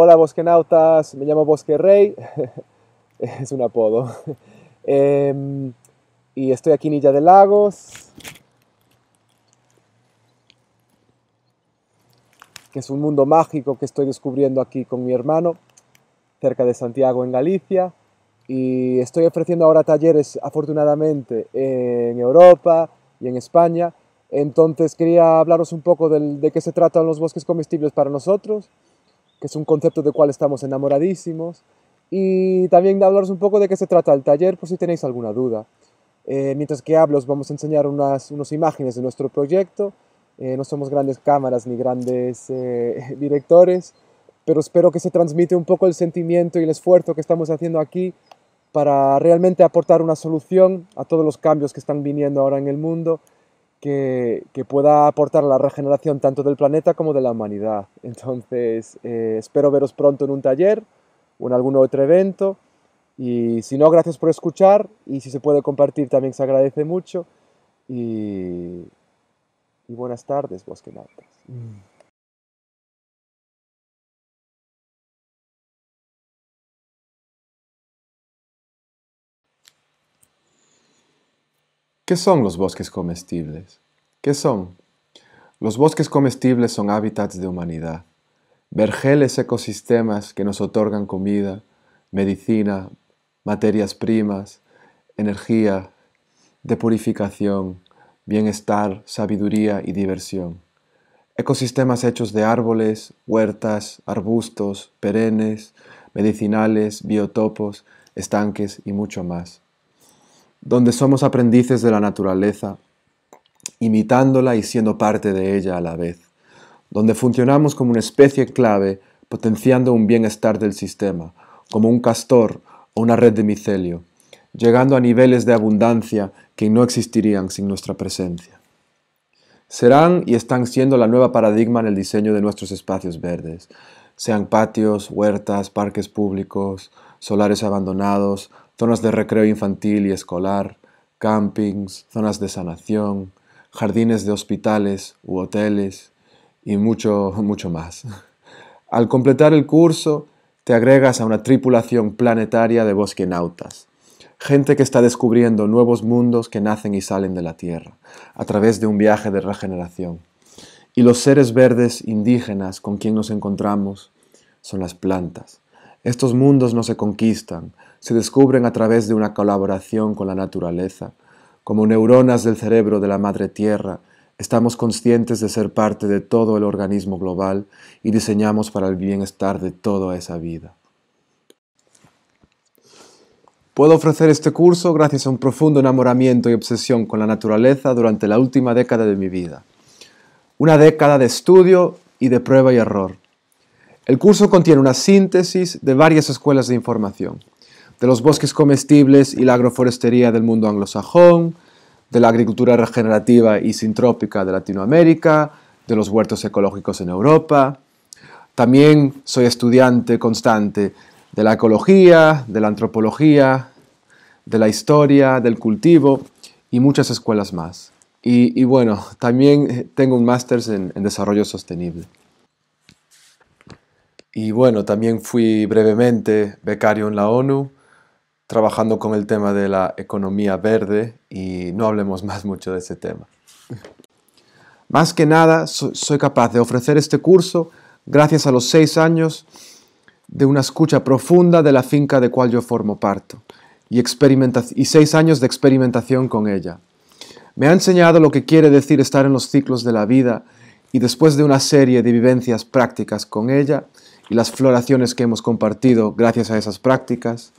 Hola bosquenautas, me llamo Bosque Rey, es un apodo. Em, y estoy aquí en Illa de Lagos, que es un mundo mágico que estoy descubriendo aquí con mi hermano, cerca de Santiago en Galicia. Y estoy ofreciendo ahora talleres, afortunadamente, en Europa y en España. Entonces quería hablaros un poco del, de qué se tratan los bosques comestibles para nosotros que es un concepto del cual estamos enamoradísimos, y también de hablaros un poco de qué se trata el taller por si tenéis alguna duda. Eh, mientras que hablo os vamos a enseñar unas, imágenes de nuestro proyecto, eh, no somos grandes cámaras ni grandes eh, directores, pero espero que se transmite un poco el sentimiento y el esfuerzo que estamos haciendo aquí para realmente aportar una solución a todos los cambios que están viniendo ahora en el mundo que, pueda aportar a la regeneración tanto del planeta como de la humanidad. Entonces, eh, espero veros pronto en un taller o en algún otro evento. Y si no, gracias por escuchar y si se puede compartir también se agradece mucho. Y, buenas tardes, Bosque ¿Qué son los bosques comestibles? ¿Qué son? Los bosques comestibles son hábitats de humanidad, vergeles ecosistemas que nos otorgan comida, medicina, materias primas, energía, de purificación, bienestar, sabiduría y diversión. Ecosistemas hechos de árboles, huertas, arbustos, perennes, medicinales, biotopos, estanques y mucho más donde somos aprendices de la naturaleza, imitándola y siendo parte de ella a la vez, donde funcionamos como una especie clave potenciando un bienestar del sistema, como un castor o una red de micelio, llegando a niveles de abundancia que no existirían sin nuestra presencia. Serán y están siendo la nueva paradigma en el diseño de nuestros espacios verdes, sean patios, huertas, parques públicos, solares abandonados, zonas de recreo infantil y escolar, campings, zonas de sanación, jardines de hospitales u hoteles y mucho, mucho más. Al completar el curso, te agregas a una tripulación planetaria de bosque bosquenautas, gente que está descubriendo nuevos mundos que nacen y salen de la Tierra, a través de un viaje de regeneración. Y los seres verdes indígenas con quien nos encontramos son las plantas. Estos mundos no se conquistan, se descubren a través de una colaboración con la naturaleza. Como neuronas del cerebro de la madre tierra, estamos conscientes de ser parte de todo el organismo global y diseñamos para el bienestar de toda esa vida. Puedo ofrecer este curso gracias a un profundo enamoramiento y obsesión con la naturaleza durante la última década de mi vida. Una década de estudio y de prueba y error. El curso contiene una síntesis de varias escuelas de información de los bosques comestibles y la agroforestería del mundo anglosajón, de la agricultura regenerativa y sintrópica de Latinoamérica, de los huertos ecológicos en Europa. También soy estudiante constante de la ecología, de la antropología, de la historia, del cultivo y muchas escuelas más. Y, bueno, también tengo un máster en desarrollo sostenible. Y bueno, también fui brevemente becario en la ONU trabajando con el tema de la economía verde y no hablemos más mucho de ese tema. Más que nada, soy capaz de ofrecer este curso gracias a los seis años de una escucha profunda de la finca de cual yo formo parte y, y seis años de experimentación con ella. Me ha enseñado lo que quiere decir estar en los ciclos de la vida y después de una serie de vivencias prácticas con ella y las floraciones que hemos compartido gracias a esas prácticas,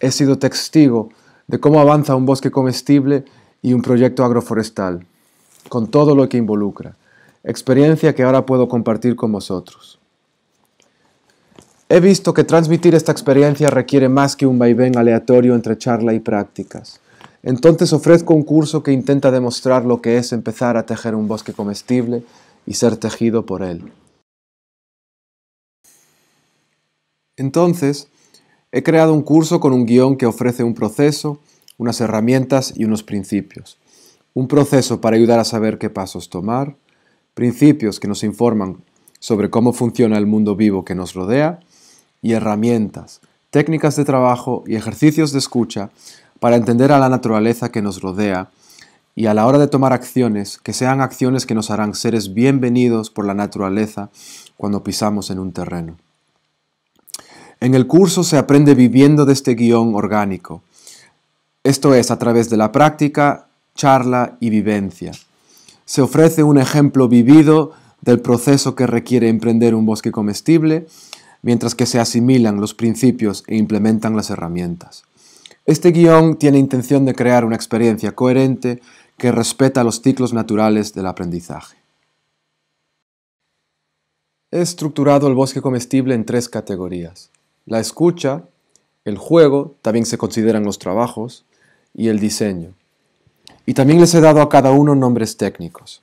he sido testigo de cómo avanza un bosque comestible y un proyecto agroforestal, con todo lo que involucra, experiencia que ahora puedo compartir con vosotros. He visto que transmitir esta experiencia requiere más que un vaivén aleatorio entre charla y prácticas. Entonces ofrezco un curso que intenta demostrar lo que es empezar a tejer un bosque comestible y ser tejido por él. Entonces, He creado un curso con un guión que ofrece un proceso, unas herramientas y unos principios. Un proceso para ayudar a saber qué pasos tomar, principios que nos informan sobre cómo funciona el mundo vivo que nos rodea y herramientas, técnicas de trabajo y ejercicios de escucha para entender a la naturaleza que nos rodea y a la hora de tomar acciones, que sean acciones que nos harán seres bienvenidos por la naturaleza cuando pisamos en un terreno. En el curso se aprende viviendo de este guión orgánico, esto es, a través de la práctica, charla y vivencia. Se ofrece un ejemplo vivido del proceso que requiere emprender un bosque comestible, mientras que se asimilan los principios e implementan las herramientas. Este guión tiene intención de crear una experiencia coherente que respeta los ciclos naturales del aprendizaje. He estructurado el bosque comestible en tres categorías. La escucha, el juego, también se consideran los trabajos y el diseño. Y también les he dado a cada uno nombres técnicos.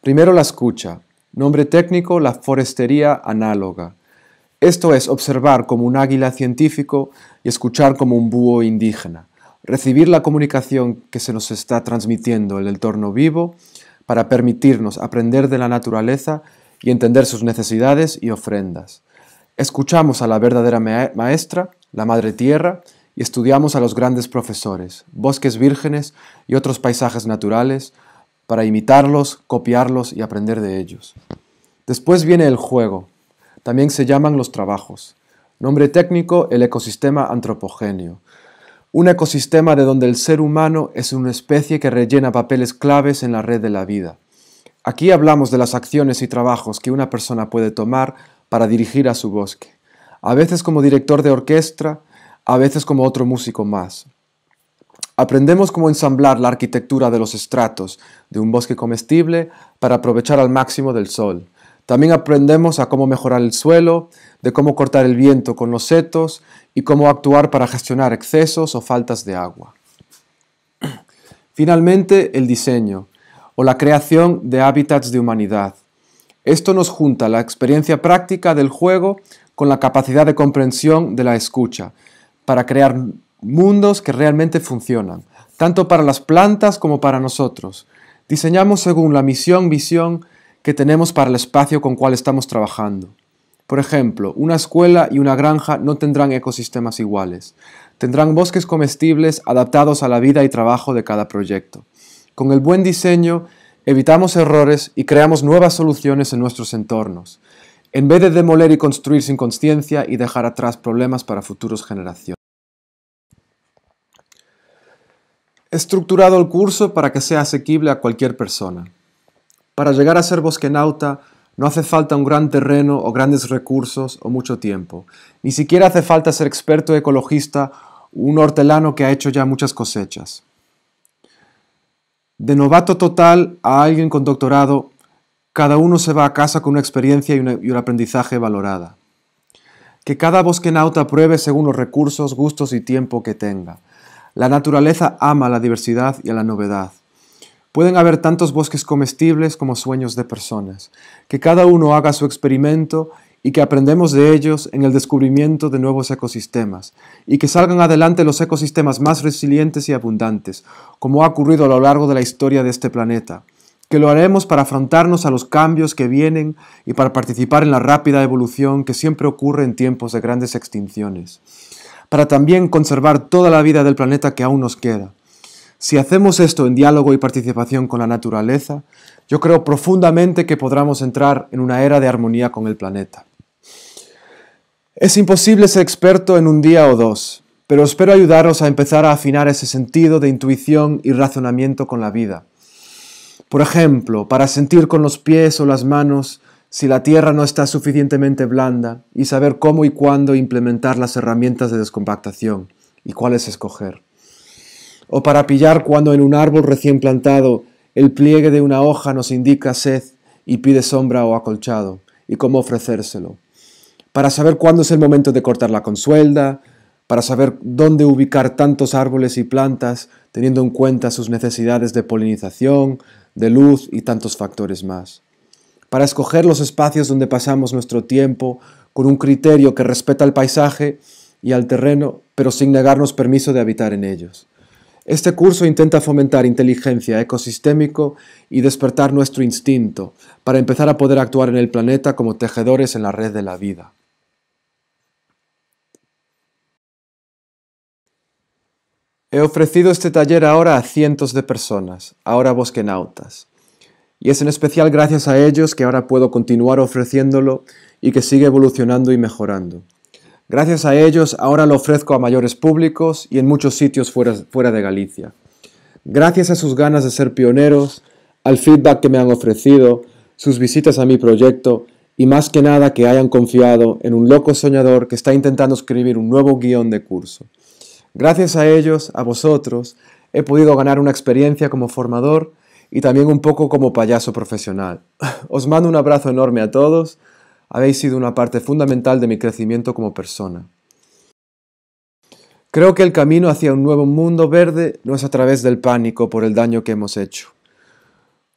Primero la escucha, nombre técnico la forestería análoga. Esto es observar como un águila científico y escuchar como un búho indígena. Recibir la comunicación que se nos está transmitiendo en el entorno vivo para permitirnos aprender de la naturaleza y entender sus necesidades y ofrendas. Escuchamos a la verdadera maestra, la madre tierra, y estudiamos a los grandes profesores, bosques vírgenes y otros paisajes naturales, para imitarlos, copiarlos y aprender de ellos. Después viene el juego. También se llaman los trabajos. Nombre técnico, el ecosistema antropogéneo. Un ecosistema de donde el ser humano es una especie que rellena papeles claves en la red de la vida. Aquí hablamos de las acciones y trabajos que una persona puede tomar para dirigir a su bosque, a veces como director de orquesta, a veces como otro músico más. Aprendemos cómo ensamblar la arquitectura de los estratos de un bosque comestible para aprovechar al máximo del sol. También aprendemos a cómo mejorar el suelo, de cómo cortar el viento con los setos y cómo actuar para gestionar excesos o faltas de agua. Finalmente, el diseño o la creación de hábitats de humanidad, esto nos junta la experiencia práctica del juego con la capacidad de comprensión de la escucha para crear mundos que realmente funcionan, tanto para las plantas como para nosotros. Diseñamos según la misión, visión que tenemos para el espacio con cual estamos trabajando. Por ejemplo, una escuela y una granja no tendrán ecosistemas iguales. Tendrán bosques comestibles adaptados a la vida y trabajo de cada proyecto. Con el buen diseño evitamos errores y creamos nuevas soluciones en nuestros entornos, en vez de demoler y construir sin conciencia y dejar atrás problemas para futuras generaciones. He estructurado el curso para que sea asequible a cualquier persona. Para llegar a ser bosquenauta no hace falta un gran terreno o grandes recursos o mucho tiempo. Ni siquiera hace falta ser experto ecologista o un hortelano que ha hecho ya muchas cosechas. De novato total a alguien con doctorado, cada uno se va a casa con una experiencia y, un aprendizaje valorada. Que cada bosque nauta pruebe según los recursos, gustos y tiempo que tenga. La naturaleza ama la diversidad y a la novedad. Pueden haber tantos bosques comestibles como sueños de personas. Que cada uno haga su experimento y que aprendemos de ellos en el descubrimiento de nuevos ecosistemas, y que salgan adelante los ecosistemas más resilientes y abundantes, como ha ocurrido a lo largo de la historia de este planeta, que lo haremos para afrontarnos a los cambios que vienen y para participar en la rápida evolución que siempre ocurre en tiempos de grandes extinciones, para también conservar toda la vida del planeta que aún nos queda. Si hacemos esto en diálogo y participación con la naturaleza, yo creo profundamente que podremos entrar en una era de armonía con el planeta. Es imposible ser experto en un día o dos, pero espero ayudaros a empezar a afinar ese sentido de intuición y razonamiento con la vida. Por ejemplo, para sentir con los pies o las manos si la tierra no está suficientemente blanda y saber cómo y cuándo implementar las herramientas de descompactación y cuáles escoger. O para pillar cuando en un árbol recién plantado el pliegue de una hoja nos indica sed y pide sombra o acolchado y cómo ofrecérselo para saber cuándo es el momento de cortar la consuelda, para saber dónde ubicar tantos árboles y plantas, teniendo en cuenta sus necesidades de polinización, de luz y tantos factores más. Para escoger los espacios donde pasamos nuestro tiempo con un criterio que respeta al paisaje y al terreno, pero sin negarnos permiso de habitar en ellos. Este curso intenta fomentar inteligencia ecosistémico y despertar nuestro instinto para empezar a poder actuar en el planeta como tejedores en la red de la vida. He ofrecido este taller ahora a cientos de personas, ahora bosquenautas. Y es en especial gracias a ellos que ahora puedo continuar ofreciéndolo y que sigue evolucionando y mejorando. Gracias a ellos ahora lo ofrezco a mayores públicos y en muchos sitios fuera, fuera de Galicia. Gracias a sus ganas de ser pioneros, al feedback que me han ofrecido, sus visitas a mi proyecto y más que nada que hayan confiado en un loco soñador que está intentando escribir un nuevo guión de curso. Gracias a ellos, a vosotros, he podido ganar una experiencia como formador y también un poco como payaso profesional. Os mando un abrazo enorme a todos. Habéis sido una parte fundamental de mi crecimiento como persona. Creo que el camino hacia un nuevo mundo verde no es a través del pánico por el daño que hemos hecho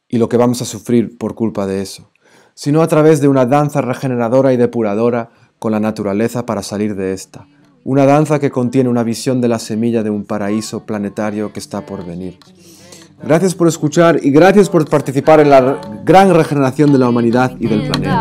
y lo que vamos a sufrir por culpa de eso, sino a través de una danza regeneradora y depuradora con la naturaleza para salir de esta una danza que contiene una visión de la semilla de un paraíso planetario que está por venir. Gracias por escuchar y gracias por participar en la gran regeneración de la humanidad y del planeta.